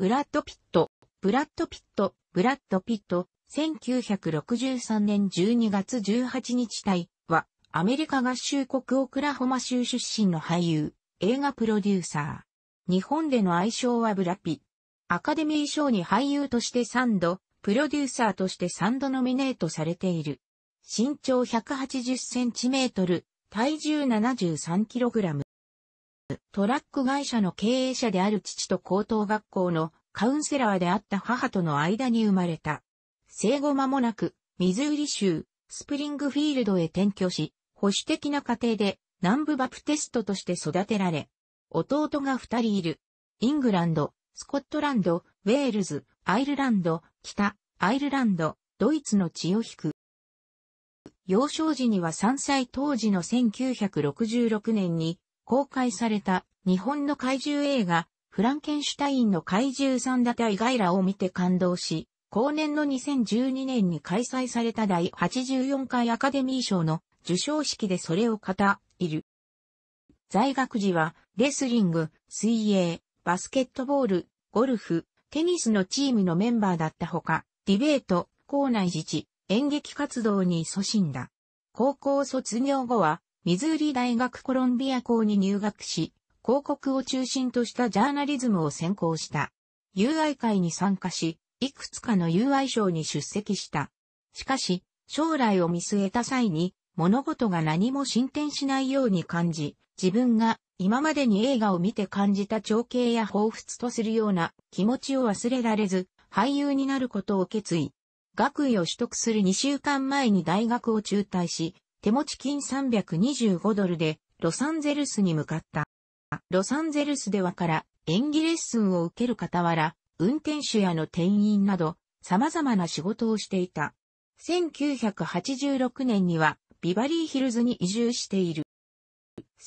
ブラッド・ピット、ブラッド・ピット、ブラッド・ピット、1963年12月18日体は、アメリカ合衆国オクラホマ州出身の俳優、映画プロデューサー。日本での愛称はブラピ。アカデミー賞に俳優として3度、プロデューサーとして3度ノミネートされている。身長180センチメートル、体重73キログラム。トラック会社の経営者である父と高等学校のカウンセラーであった母との間に生まれた。生後間もなく、ミズーリ州、スプリングフィールドへ転居し、保守的な家庭で南部バプテストとして育てられ、弟が二人いる。イングランド、スコットランド、ウェールズ、アイルランド、北、アイルランド、ドイツの血を引く。幼少時には3歳当時の1966年に公開された日本の怪獣映画、フランケンシュタインの怪獣三打イガイラを見て感動し、後年の2012年に開催された第84回アカデミー賞の受賞式でそれを語いる。在学時は、レスリング、水泳、バスケットボール、ゴルフ、テニスのチームのメンバーだったほか、ディベート、校内自治、演劇活動に勤しんだ。高校卒業後は、ミズーリ大学コロンビア校に入学し、広告を中心としたジャーナリズムを専攻した。友愛会に参加し、いくつかの友愛賞に出席した。しかし、将来を見据えた際に、物事が何も進展しないように感じ、自分が今までに映画を見て感じた情景や彷彿とするような気持ちを忘れられず、俳優になることを決意。学位を取得する2週間前に大学を中退し、手持ち金325ドルでロサンゼルスに向かった。ロサンゼルスではから演技レッスンを受ける傍ら、運転手やの店員など様々な仕事をしていた。1986年にはビバリーヒルズに移住している。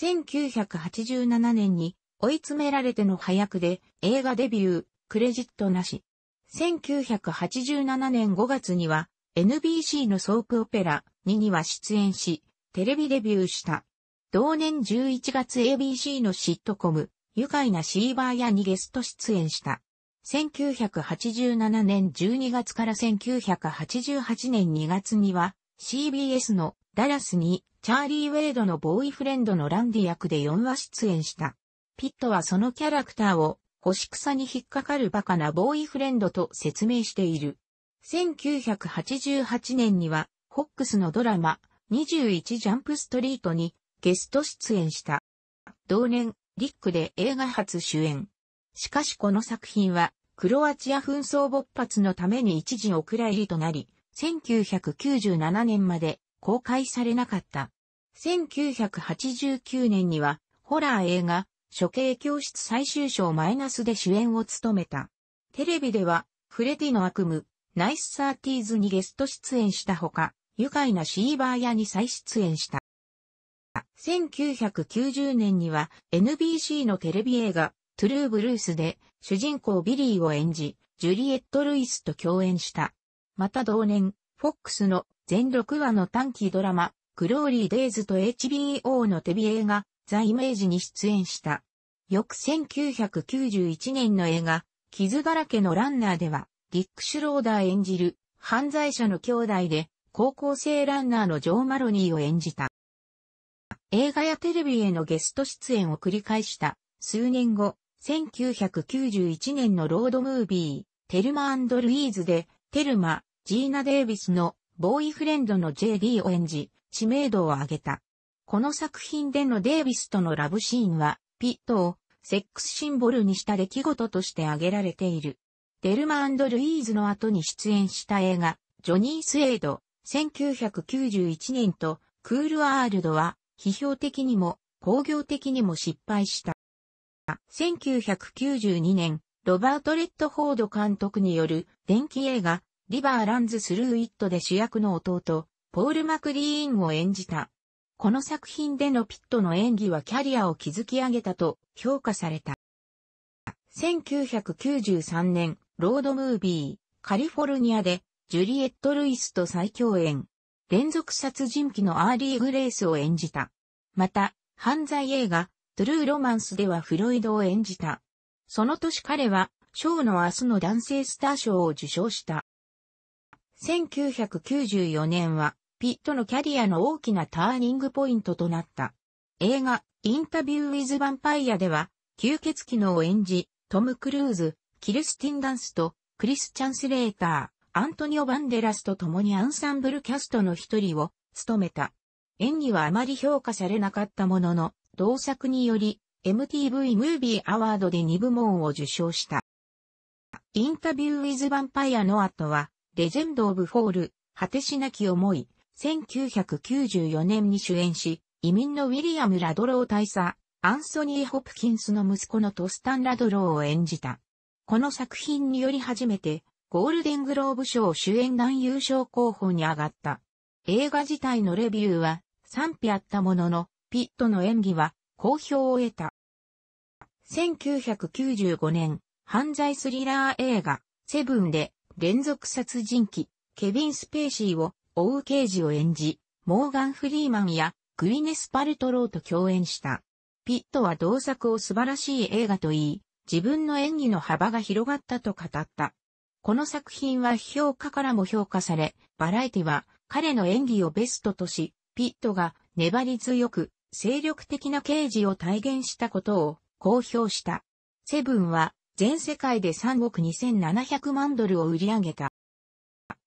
1987年に追い詰められての早くで映画デビュー、クレジットなし。1987年5月には NBC のソープオペラ2には出演し、テレビデビューした。同年11月 ABC のシットコム、愉快なシーバーやにゲスト出演した。1987年12月から1988年2月には CBS のダラスにチャーリー・ウェイドのボーイフレンドのランディ役で4話出演した。ピットはそのキャラクターを、星草に引っかかるバカなボーイフレンドと説明している。1988年には、ホックスのドラマ、21ジャンプストリートにゲスト出演した。同年、リックで映画初主演。しかしこの作品は、クロアチア紛争勃発のために一時お蔵入りとなり、1997年まで公開されなかった。1989年には、ホラー映画、処刑教室最終章マイナスで主演を務めた。テレビでは、フレディの悪夢、ナイスサーティーズにゲスト出演したほか、愉快なシーバー屋に再出演した。1990年には NBC のテレビ映画、トゥルーブルースで主人公ビリーを演じ、ジュリエット・ルイスと共演した。また同年、フォックスの全6話の短期ドラマ、グローリー・デイズと HBO のテビ映画、ザ・イメージに出演した。翌1991年の映画、傷だらけのランナーでは、ディック・シュローダー演じる犯罪者の兄弟で高校生ランナーのジョー・マロニーを演じた。映画やテレビへのゲスト出演を繰り返した数年後、1991年のロードムービー、テルマルイーズで、テルマ、ジーナ・デイビスのボーイフレンドの JD を演じ、知名度を上げた。この作品でのデイビスとのラブシーンは、ピットをセックスシンボルにした出来事として挙げられている。デルマルイーズの後に出演した映画、ジョニー・スエイド、1991年と、クール・ワールドは、批評的にも、工業的にも失敗した。1992年、ロバート・レッドフォード監督による、電気映画、リバー・ランズ・スルー・イットで主役の弟、ポール・マクリーンを演じた。この作品でのピットの演技はキャリアを築き上げたと評価された。1993年、ロードムービー、カリフォルニアで、ジュリエット・ルイスと再共演。連続殺人鬼のアーリー・グレースを演じた。また、犯罪映画、トゥルー・ロマンスではフロイドを演じた。その年彼は、ショーの明日の男性スター賞を受賞した。1994年は、ピットのキャリアの大きなターニングポイントとなった。映画、インタビュー・ウィズ・ヴァンパイアでは、吸血鬼のを演じ、トム・クルーズ、キルスティン・ダンスとクリスチャン・スレーター、アントニオ・バンデラスと共にアンサンブルキャストの一人を務めた。演技はあまり評価されなかったものの、同作により MTV ムービーアワードで2部門を受賞した。インタビュー・ウィズ・ヴァンパイアの後は、レジェンド・オブ・フォール、果てしなき思い、1994年に主演し、移民のウィリアム・ラドロー大佐、アンソニー・ホプキンスの息子のトスタン・ラドローを演じた。この作品により初めて、ゴールデングローブ賞主演男優賞候補に上がった。映画自体のレビューは賛否あったものの、ピットの演技は好評を得た。1995年、犯罪スリラー映画、セブンで連続殺人鬼、ケビン・スペーシーを追う刑事を演じ、モーガン・フリーマンやグイネス・パルトローと共演した。ピットは同作を素晴らしい映画と言い、自分の演技の幅が広がったと語った。この作品は評価からも評価され、バラエティは彼の演技をベストとし、ピットが粘り強く、精力的な刑事を体現したことを公表した。セブンは全世界で3億2700万ドルを売り上げた。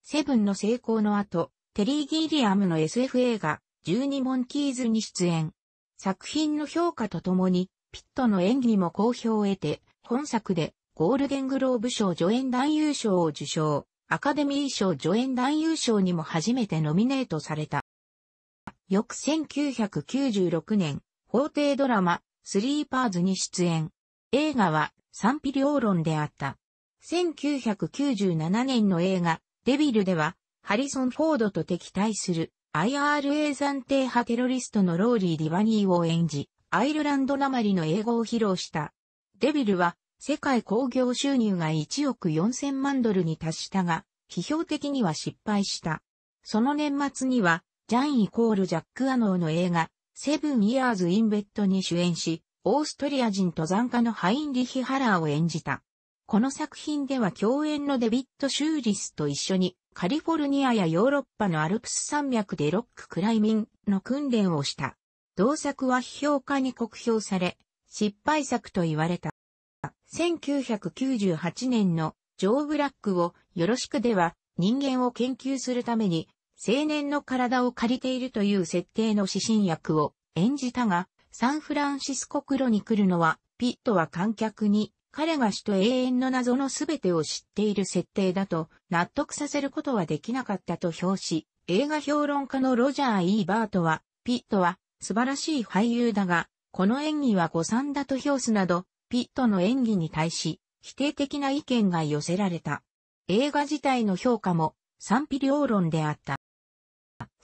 セブンの成功の後、テリー・ギリアムの SF 映画、12モンキーズに出演。作品の評価とともに、ピットの演技も好評を得て、本作でゴールデングローブ賞助演男優賞を受賞、アカデミー賞助演男優賞にも初めてノミネートされた。翌1996年、法廷ドラマ、スリーパーズに出演。映画は賛否両論であった。1997年の映画、デビルでは、ハリソン・フォードと敵対する IRA 暫定派テロリストのローリー・ディバニーを演じ、アイルランドなまりの英語を披露した。デビルは世界興行収入が1億4000万ドルに達したが、批評的には失敗した。その年末には、ジャンイコールジャック・アノーの映画、セブン・イヤーズ・インベッドに主演し、オーストリア人登山家のハインリヒ・ハラーを演じた。この作品では共演のデビット・シューリスと一緒にカリフォルニアやヨーロッパのアルプス山脈でロッククライミングの訓練をした。同作は批評家に酷評され、失敗作と言われた。1998年のジョー・ブラックをよろしくでは人間を研究するために青年の体を借りているという設定の指針役を演じたが、サンフランシスコ黒に来るのは、ピットは観客に彼が死と永遠の謎のすべてを知っている設定だと納得させることはできなかったと評し、映画評論家のロジャー・イーバートは、ピットは素晴らしい俳優だが、この演技は誤算だと評すなど、ピットの演技に対し、否定的な意見が寄せられた。映画自体の評価も賛否両論であった。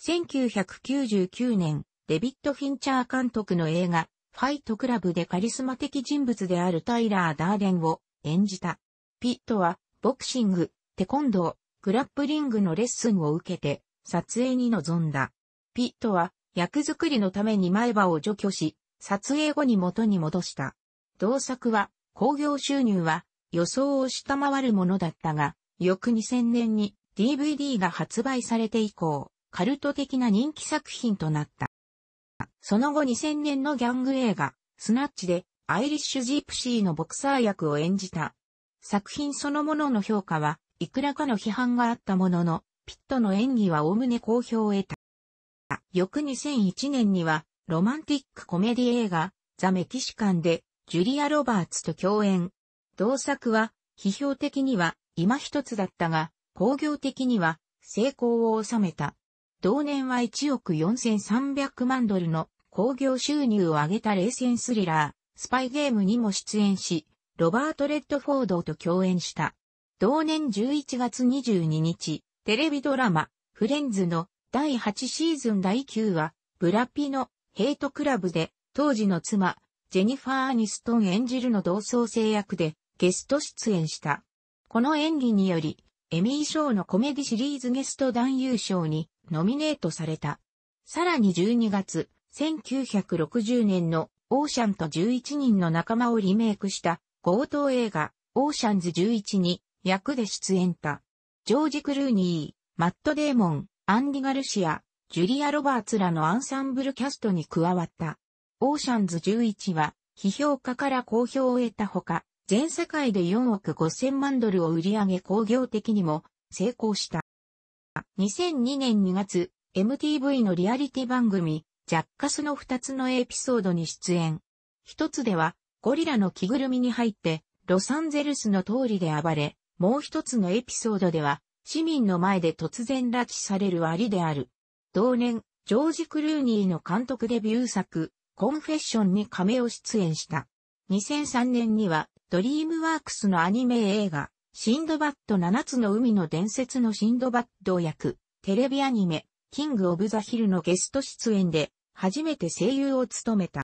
1999年、デビッド・フィンチャー監督の映画、ファイトクラブでカリスマ的人物であるタイラー・ダーデンを演じた。ピットは、ボクシング、テコンドー、グラップリングのレッスンを受けて、撮影に臨んだ。ピットは、役作りのために前歯を除去し、撮影後に元に戻した。同作は、興行収入は予想を下回るものだったが、翌2000年に DVD が発売されて以降、カルト的な人気作品となった。その後2000年のギャング映画、スナッチでアイリッシュジープシーのボクサー役を演じた。作品そのものの評価は、いくらかの批判があったものの、ピットの演技はおおむね好評を得た。翌2001年には、ロマンティックコメディ映画、ザ・メキシカンで、ジュリア・ロバーツと共演。同作は、批評的には、今一つだったが、工業的には、成功を収めた。同年は1億4300万ドルの興行収入を上げた冷戦スリラー、スパイゲームにも出演し、ロバート・レッドフォードと共演した。同年11月22日、テレビドラマ、フレンズの第8シーズン第9話、ブラピのヘイトクラブで、当時の妻、ジェニファー・アニストン演じるの同窓制役でゲスト出演した。この演技により、エミー賞のコメディシリーズゲスト男優賞にノミネートされた。さらに12月、1960年のオーシャンと11人の仲間をリメイクした強盗映画オーシャンズ11に役で出演た。ジョージ・クルーニー、マット・デーモン、アンディ・ガルシア、ジュリア・ロバーツらのアンサンブルキャストに加わった。オーシャンズ11は、批評家から好評を得たほか、全世界で4億5000万ドルを売り上げ工業的にも成功した。2002年2月、MTV のリアリティ番組、ジャッカスの2つのエピソードに出演。1つでは、ゴリラの着ぐるみに入って、ロサンゼルスの通りで暴れ、もう一つのエピソードでは、市民の前で突然拉致されるありである。同年、ジョージ・クルーニーの監督デビュー作、コンフェッションに亀を出演した。2003年には、ドリームワークスのアニメ映画、シンドバッド7つの海の伝説のシンドバッド役、テレビアニメ、キング・オブ・ザ・ヒルのゲスト出演で、初めて声優を務めた。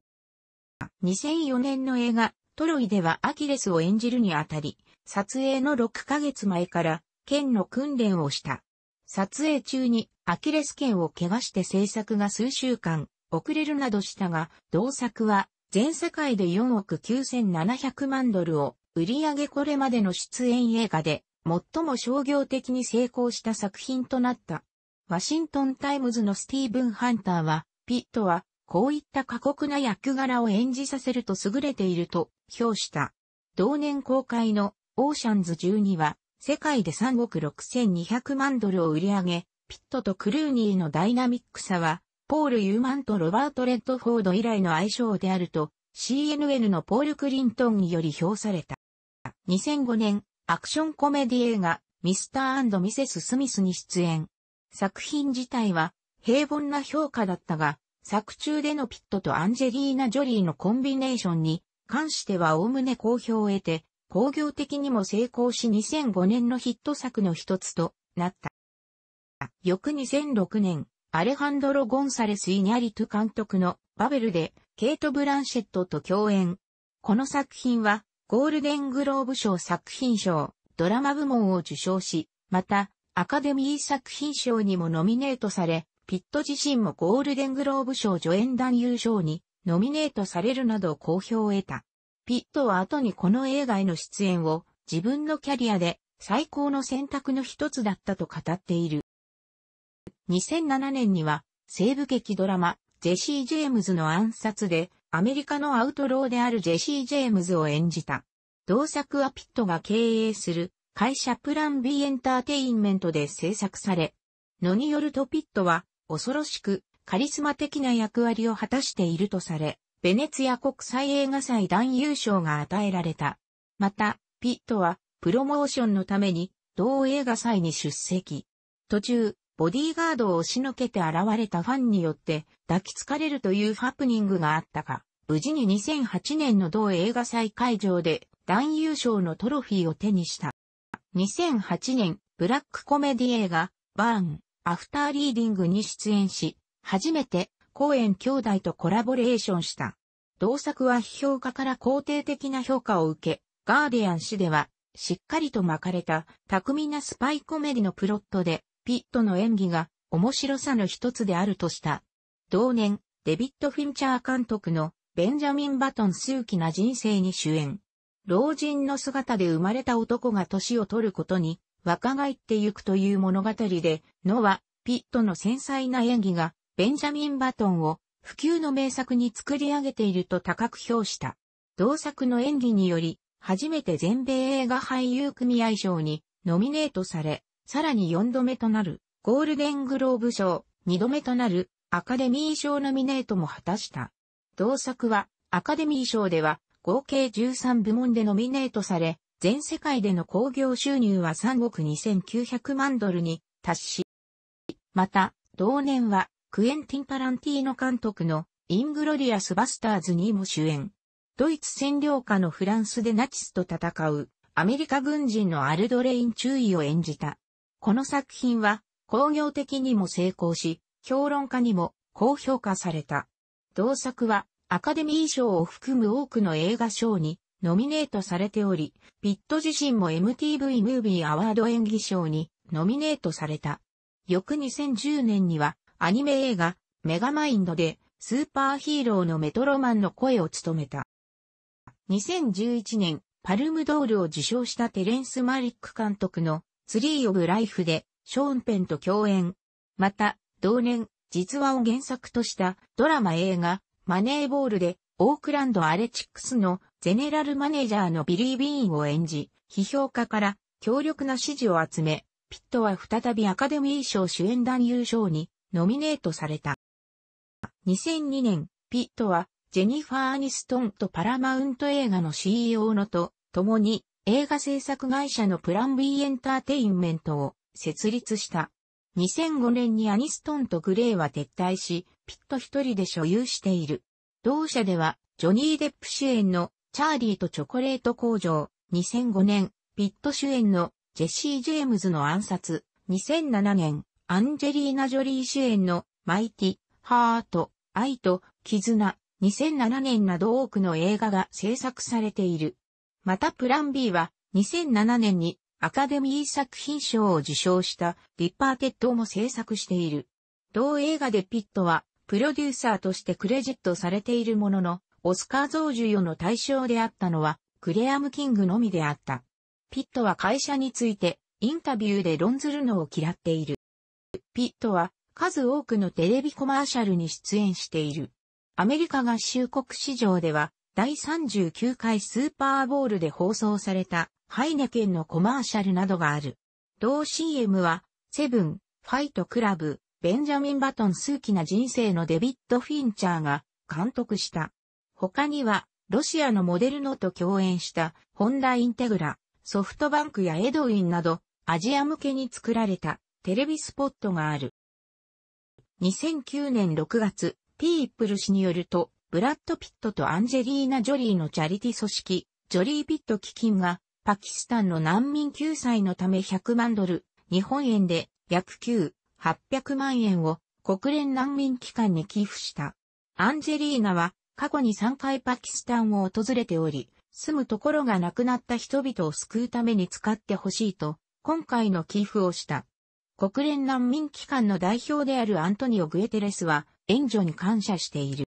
2004年の映画、トロイではアキレスを演じるにあたり、撮影の6ヶ月前から、剣の訓練をした。撮影中に、アキレス腱を怪我して制作が数週間遅れるなどしたが、同作は全世界で4億9700万ドルを売り上げこれまでの出演映画で最も商業的に成功した作品となった。ワシントンタイムズのスティーブン・ハンターは、ピットはこういった過酷な役柄を演じさせると優れていると評した。同年公開のオーシャンズ12は世界で3億6200万ドルを売り上げ、ピットとクルーニーのダイナミックさは、ポール・ユーマンとロバート・レッドフォード以来の相性であると、CNN のポール・クリントンにより評された。2005年、アクションコメディ映画、ミスターミセス・スミスに出演。作品自体は平凡な評価だったが、作中でのピットとアンジェリーナ・ジョリーのコンビネーションに関しては概ね好評を得て、工業的にも成功し2005年のヒット作の一つとなった。翌2006年、アレハンドロ・ゴンサレス・イニャリト監督のバベルで、ケイト・ブランシェットと共演。この作品は、ゴールデングローブ賞作品賞、ドラマ部門を受賞し、また、アカデミー作品賞にもノミネートされ、ピット自身もゴールデングローブ賞助演男優賞にノミネートされるなど好評を得た。ピットは後にこの映画への出演を自分のキャリアで最高の選択の一つだったと語っている。2007年には西部劇ドラマ、ジェシー・ジェームズの暗殺で、アメリカのアウトローであるジェシー・ジェームズを演じた。同作はピットが経営する会社プラン B エンターテインメントで制作され、のによるとピットは恐ろしくカリスマ的な役割を果たしているとされ、ベネツィア国際映画祭男優賞が与えられた。また、ピットはプロモーションのために同映画祭に出席。途中、ボディーガードを押しのけて現れたファンによって抱きつかれるというハプニングがあったが、無事に2008年の同映画祭会場で男優賞のトロフィーを手にした。2008年、ブラックコメディ映画、バーン、アフターリーディングに出演し、初めて、公演兄弟とコラボレーションした。同作は批評家から肯定的な評価を受け、ガーディアン誌では、しっかりと巻かれた巧みなスパイコメディのプロットで、ピットの演技が面白さの一つであるとした。同年、デビッド・フィンチャー監督のベンジャミン・バトン数奇な人生に主演。老人の姿で生まれた男が年を取ることに若返ってゆくという物語で、ノア、ピットの繊細な演技がベンジャミン・バトンを普及の名作に作り上げていると高く評した。同作の演技により、初めて全米映画俳優組合賞にノミネートされ、さらに4度目となるゴールデングローブ賞、2度目となるアカデミー賞ノミネートも果たした。同作はアカデミー賞では合計13部門でノミネートされ、全世界での興行収入は3億2900万ドルに達し、また、同年はクエンティン・タランティーノ監督のイングロディアス・バスターズにも主演。ドイツ占領下のフランスでナチスと戦うアメリカ軍人のアルドレイン注意を演じた。この作品は工業的にも成功し、評論家にも高評価された。同作はアカデミー賞を含む多くの映画賞にノミネートされており、ピット自身も MTV ムービーアワード演技賞にノミネートされた。翌2010年にはアニメ映画メガマインドでスーパーヒーローのメトロマンの声を務めた。2011年パルムドールを受賞したテレンス・マリック監督のツリー・オブ・ライフで、ショーンペンと共演。また、同年、実話を原作としたドラマ映画、マネーボールで、オークランド・アレチックスのゼネラルマネージャーのビリー・ビーンを演じ、批評家から強力な支持を集め、ピットは再びアカデミー賞主演男優賞にノミネートされた。2002年、ピットはジェニファー・アニストンとパラマウント映画の CEO のと共に映画制作会社のプラン B エンターテインメントを設立した。2005年にアニストンとグレーは撤退し、ピット一人で所有している。同社では、ジョニー・デップ主演のチャーリーとチョコレート工場、2005年、ピット主演のジェシー・ジェームズの暗殺、2007年、アンジェリーナ・ジョリー主演のマイティ、ハート、愛と絆、2007年など多くの映画が制作されている。またプラン B は2007年にアカデミー作品賞を受賞したリッパーテッドも制作している。同映画でピットはプロデューサーとしてクレジットされているものの、オスカー増授与の対象であったのはクレアム・キングのみであった。ピットは会社についてインタビューで論ずるのを嫌っている。ピットは数多くのテレビコマーシャルに出演している。アメリカ合衆国市場では第39回スーパーボールで放送されたハイネケンのコマーシャルなどがある。同 CM は、セブン、ファイトクラブ、ベンジャミン・バトン数奇な人生のデビッド・フィンチャーが監督した。他には、ロシアのモデルのと共演したホンダインテグラ、ソフトバンクやエドウィンなど、アジア向けに作られたテレビスポットがある。2009年6月、ピープル氏によると、ブラッド・ピットとアンジェリーナ・ジョリーのチャリティ組織、ジョリー・ピット基金が、パキスタンの難民救済のため100万ドル、日本円で約9、800万円を国連難民機関に寄付した。アンジェリーナは過去に3回パキスタンを訪れており、住むところがなくなった人々を救うために使ってほしいと、今回の寄付をした。国連難民機関の代表であるアントニオ・グエテレスは援助に感謝している。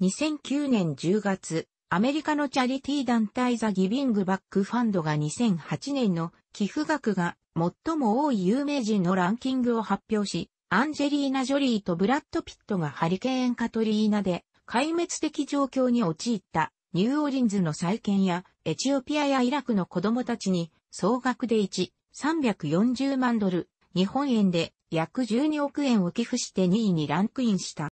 2009年10月、アメリカのチャリティー団体ザ・ギビング・バック・ファンドが2008年の寄付額が最も多い有名人のランキングを発表し、アンジェリーナ・ジョリーとブラッド・ピットがハリケーン・カトリーナで壊滅的状況に陥ったニューオーリンズの再建やエチオピアやイラクの子供たちに総額で1、340万ドル、日本円で約12億円を寄付して2位にランクインした。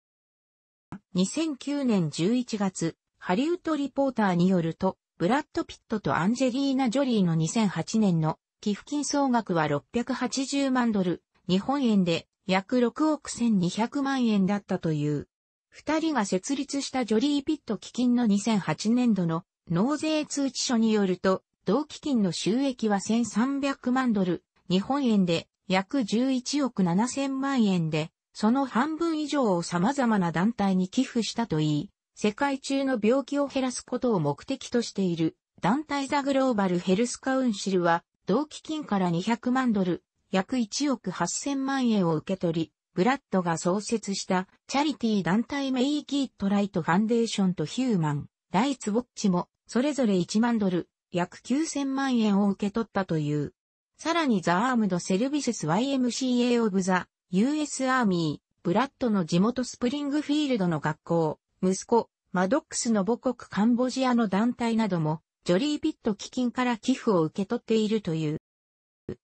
2009年11月、ハリウッドリポーターによると、ブラッド・ピットとアンジェリーナ・ジョリーの2008年の寄付金総額は680万ドル、日本円で約6億1200万円だったという。二人が設立したジョリー・ピット基金の2008年度の納税通知書によると、同基金の収益は1300万ドル、日本円で約11億7000万円で、その半分以上を様々な団体に寄付したといい、世界中の病気を減らすことを目的としている団体ザグローバルヘルスカウンシルは、同基金から200万ドル、約1億8000万円を受け取り、ブラッドが創設したチャリティー団体メイキートライトファンデーションとヒューマン、ライツウォッチも、それぞれ1万ドル、約9000万円を受け取ったという。さらにザ・アームド・セルビス YMCA オブザ・ US アーミー、ブラッドの地元スプリングフィールドの学校、息子、マドックスの母国カンボジアの団体なども、ジョリーピット基金から寄付を受け取っているという。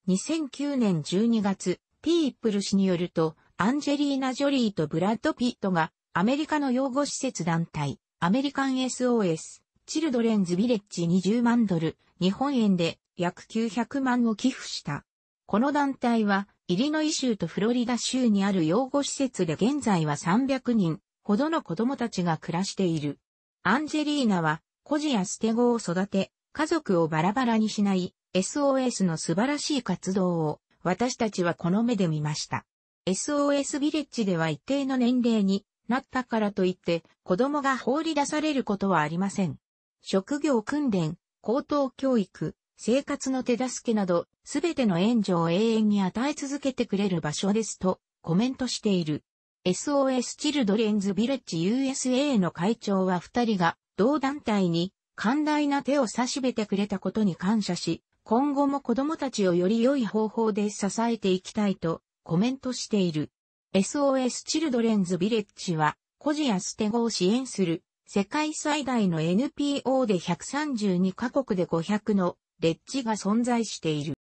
2009年12月、ピープル氏によると、アンジェリーナ・ジョリーとブラッド・ピットが、アメリカの養護施設団体、アメリカン SOS、チルドレンズ・ビレッジ20万ドル、日本円で約900万を寄付した。この団体は、イリノイ州とフロリダ州にある養護施設で現在は300人ほどの子供たちが暮らしている。アンジェリーナは、孤児や捨て子を育て、家族をバラバラにしない SOS の素晴らしい活動を私たちはこの目で見ました。SOS ビレッジでは一定の年齢になったからといって子供が放り出されることはありません。職業訓練、高等教育、生活の手助けなど、すべての援助を永遠に与え続けてくれる場所ですと、コメントしている。SOS チルドレンズビレッジ USA の会長は二人が、同団体に、寛大な手を差しべてくれたことに感謝し、今後も子供たちをより良い方法で支えていきたいと、コメントしている。SOS チルドレンズビレッジは、孤児や捨て子を支援する、世界最大の NPO で132カ国で500のレッジが存在している。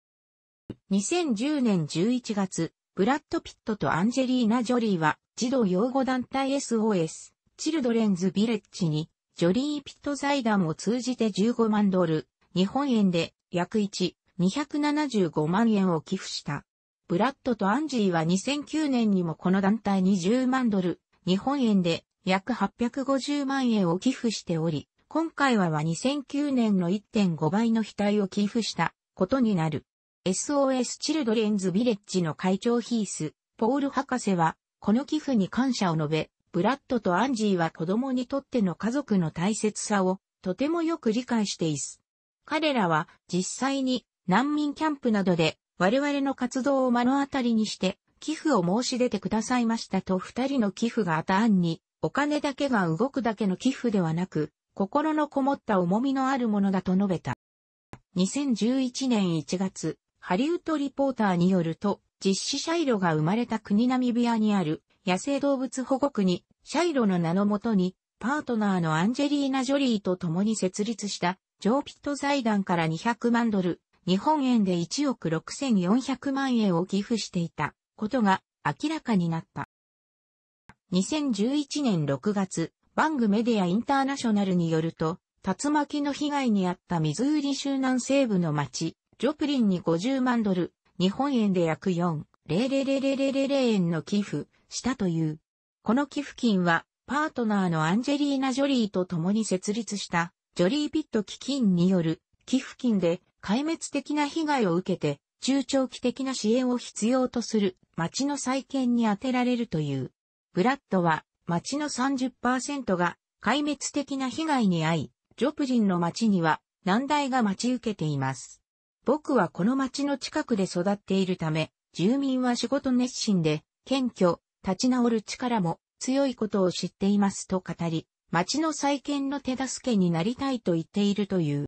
2010年11月、ブラッド・ピットとアンジェリーナ・ジョリーは、児童養護団体 SOS、チルドレンズ・ビレッジに、ジョリー・ピット財団を通じて15万ドル、日本円で約1、275万円を寄付した。ブラッドとアンジーは2009年にもこの団体に10万ドル、日本円で約850万円を寄付しており、今回はは2009年の1.5倍の額を寄付したことになる。SOS チルドレンズビレッジの会長ヒース、ポール博士は、この寄付に感謝を述べ、ブラッドとアンジーは子供にとっての家族の大切さをとてもよく理解していす。彼らは実際に難民キャンプなどで我々の活動を目の当たりにして寄付を申し出てくださいましたと二人の寄付があった案にお金だけが動くだけの寄付ではなく心のこもった重みのあるものだと述べた。2011年1月、ハリウッドリポーターによると、実施シャイロが生まれた国ナミビアにある野生動物保護区に、シャイロの名のもとに、パートナーのアンジェリーナ・ジョリーと共に設立した、ジョー・ピット財団から200万ドル、日本円で1億6400万円を寄付していたことが明らかになった。2011年6月、バングメディアインターナショナルによると、竜巻の被害に遭ったミズーリ州南西部の町、ジョプリンに50万ドル、日本円で約4、0 0 0円の寄付したという。この寄付金は、パートナーのアンジェリーナ・ジョリーと共に設立したジョリーピット基金による寄付金で壊滅的な被害を受けて中長期的な支援を必要とする町の再建に充てられるという。ブラッドは町の30%が壊滅的な被害に遭い、ジョプジンの町には難題が待ち受けています。僕はこの町の近くで育っているため、住民は仕事熱心で、謙虚、立ち直る力も強いことを知っていますと語り、町の再建の手助けになりたいと言っているという。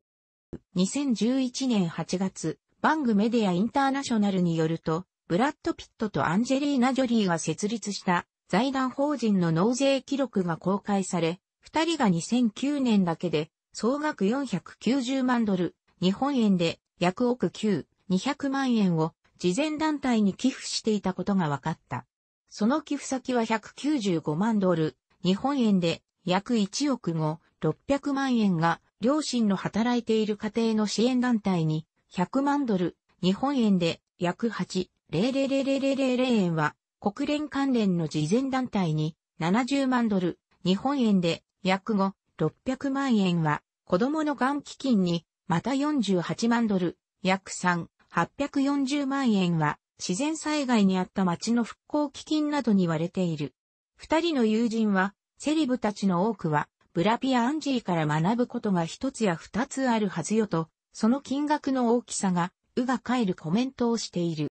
2011年8月、バングメディアインターナショナルによると、ブラッド・ピットとアンジェリーナ・ジョリーが設立した財団法人の納税記録が公開され、二人が2009年だけで総額490万ドル、日本円で約億9、200万円を事前団体に寄付していたことが分かった。その寄付先は195万ドル、日本円で約1億5、600万円が両親の働いている家庭の支援団体に100万ドル、日本円で約8、0 0 0 0円は国連関連の慈善団体に70万ドル、日本円で約5、600万円は子供のがん基金にまた48万ドル、約3、840万円は自然災害にあった町の復興基金などに割れている。二人の友人は、セリブたちの多くは、ブラピア・アンジーから学ぶことが一つや二つあるはずよと、その金額の大きさが、うが返るコメントをしている。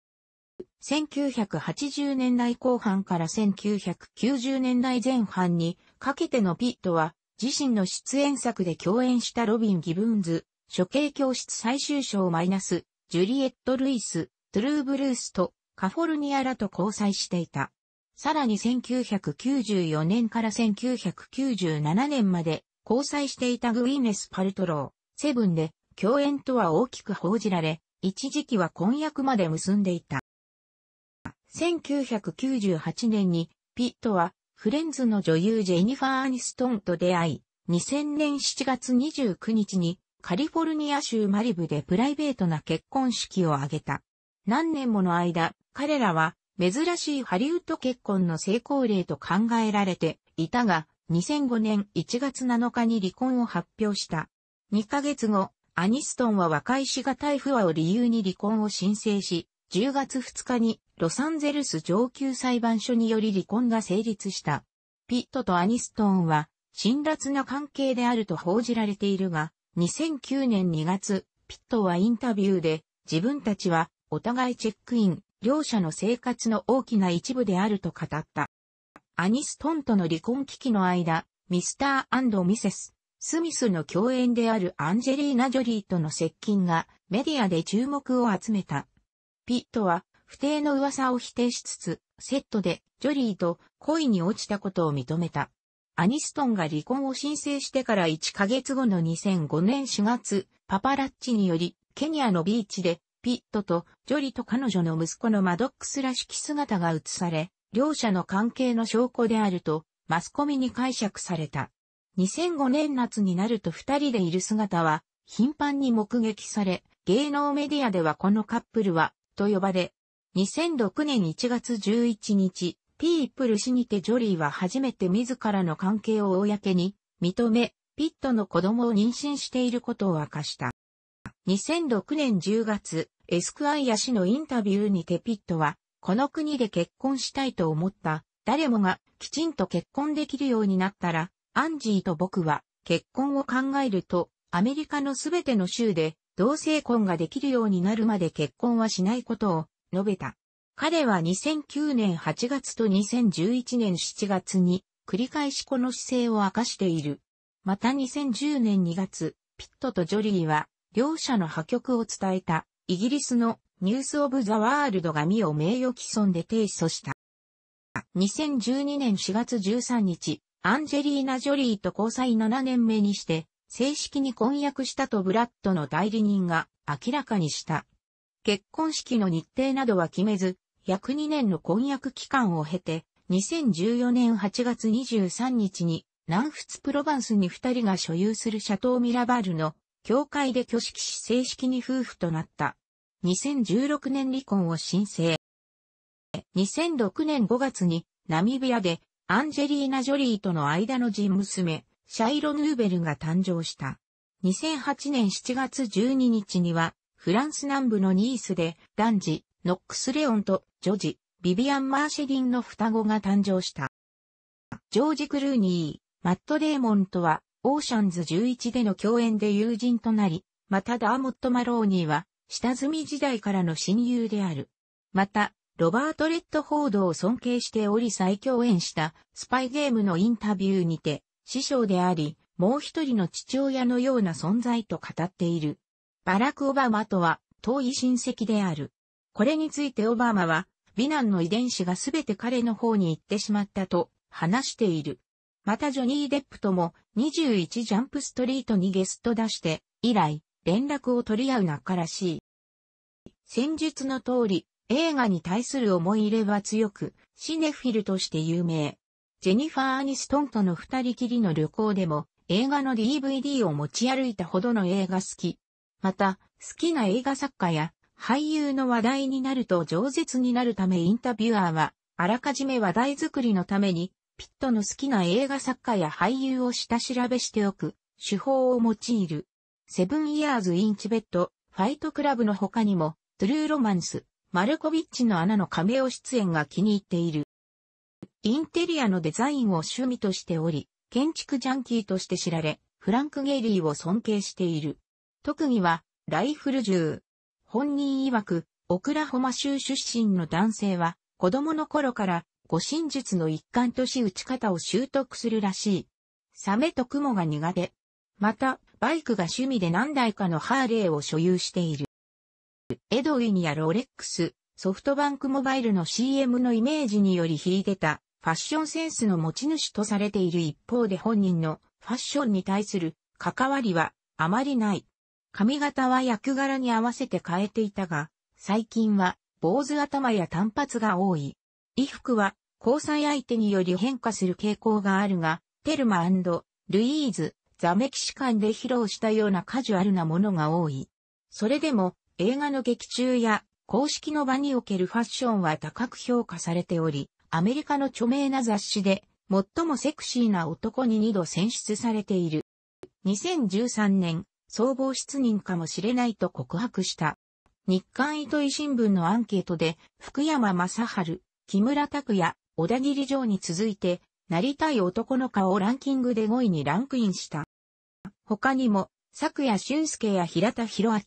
1980年代後半から1990年代前半にかけてのピットは、自身の出演作で共演したロビン・ギブンズ、処刑教室最終章マイナス、ジュリエット・ルイス、トゥルー・ブルースとカフォルニアらと交際していた。さらに1994年から1997年まで交際していたグイネス・パルトロー、セブンで共演とは大きく報じられ、一時期は婚約まで結んでいた。1998年にピットはフレンズの女優ジェニファー・アニストンと出会い、2000年7月29日にカリフォルニア州マリブでプライベートな結婚式を挙げた。何年もの間、彼らは珍しいハリウッド結婚の成功例と考えられていたが、2005年1月7日に離婚を発表した。2ヶ月後、アニストンは和解しがたい不和を理由に離婚を申請し、10月2日にロサンゼルス上級裁判所により離婚が成立した。ピットとアニストンは辛辣な関係であると報じられているが、2009年2月、ピットはインタビューで自分たちはお互いチェックイン、両者の生活の大きな一部であると語った。アニストンとの離婚危機の間、ミスターミセス、スミスの共演であるアンジェリーナ・ジョリーとの接近がメディアで注目を集めた。ピットは不定の噂を否定しつつ、セットでジョリーと恋に落ちたことを認めた。アニストンが離婚を申請してから1ヶ月後の2005年4月、パパラッチにより、ケニアのビーチで、ピットとジョリーと彼女の息子のマドックスらしき姿が映され、両者の関係の証拠であると、マスコミに解釈された。2005年夏になると二人でいる姿は、頻繁に目撃され、芸能メディアではこのカップルは、と呼ばれ、2006年1月11日、ピープル氏にてジョリーは初めて自らの関係を公に認め、ピットの子供を妊娠していることを明かした。2006年10月、エスクアイア氏のインタビューにてピットは、この国で結婚したいと思った、誰もがきちんと結婚できるようになったら、アンジーと僕は結婚を考えると、アメリカのすべての州で同性婚ができるようになるまで結婚はしないことを述べた。彼は2009年8月と2011年7月に繰り返しこの姿勢を明かしている。また2010年2月、ピットとジョリーは両者の破局を伝えたイギリスのニュースオブザワールドが身を名誉毀損で提訴した。2012年4月13日、アンジェリーナ・ジョリーと交際7年目にして正式に婚約したとブラッドの代理人が明らかにした。結婚式の日程などは決めず、約2年の婚約期間を経て、2014年8月23日に、南仏プロヴァンスに2人が所有するシャトー・ミラバールの教会で挙式し正式に夫婦となった。2016年離婚を申請。2006年5月にナミビアでアンジェリーナ・ジョリーとの間の人娘、シャイロ・ヌーベルが誕生した。2008年7月12日にはフランス南部のニースで、男児、ノックス・レオンと女児、ビビアン・マーシェリンの双子が誕生した。ジョージ・クルーニー、マット・デーモンとは、オーシャンズ11での共演で友人となり、またダーモット・マローニーは、下積み時代からの親友である。また、ロバート・レッドフォードを尊敬しており再共演したスパイゲームのインタビューにて、師匠であり、もう一人の父親のような存在と語っている。バラク・オバマとは遠い親戚である。これについてオバマは、美男の遺伝子がすべて彼の方に行ってしまったと話している。またジョニー・デップとも21ジャンプストリートにゲスト出して、以来、連絡を取り合う仲らしい。戦術の通り、映画に対する思い入れは強く、シネフィルとして有名。ジェニファー・アニストンとの二人きりの旅行でも、映画の DVD を持ち歩いたほどの映画好き。また、好きな映画作家や俳優の話題になると饒舌になるためインタビュアーは、あらかじめ話題作りのために、ピットの好きな映画作家や俳優を下調べしておく、手法を用いる。セブンイヤーズ・イン・チベット、ファイトクラブの他にも、トゥルー・ロマンス、マルコビッチの穴の亀を出演が気に入っている。インテリアのデザインを趣味としており、建築ジャンキーとして知られ、フランク・ゲイリーを尊敬している。特技は、ライフル銃。本人曰く、オクラホマ州出身の男性は、子供の頃から、護身術の一環とし打ち方を習得するらしい。サメと雲が苦手。また、バイクが趣味で何台かのハーレーを所有している。エドウィンやロレックス、ソフトバンクモバイルの CM のイメージにより引いてたファッションセンスの持ち主とされている一方で本人のファッションに対する関わりはあまりない。髪型は役柄に合わせて変えていたが、最近は坊主頭や短髪が多い。衣服は交際相手により変化する傾向があるが、テルマルイーズ、ザ・メキシカンで披露したようなカジュアルなものが多い。それでも映画の劇中や公式の場におけるファッションは高く評価されており、アメリカの著名な雑誌で最もセクシーな男に二度選出されている。2013年、総合失任かもしれないと告白した。日刊糸井新聞のアンケートで、福山雅治、木村拓也、小田切城に続いて、なりたい男の顔ランキングで5位にランクインした。他にも、昨夜俊介や平田博明、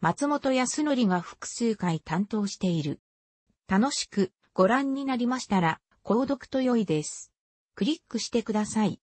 松本康則が複数回担当している。楽しくご覧になりましたら、購読と良いです。クリックしてください。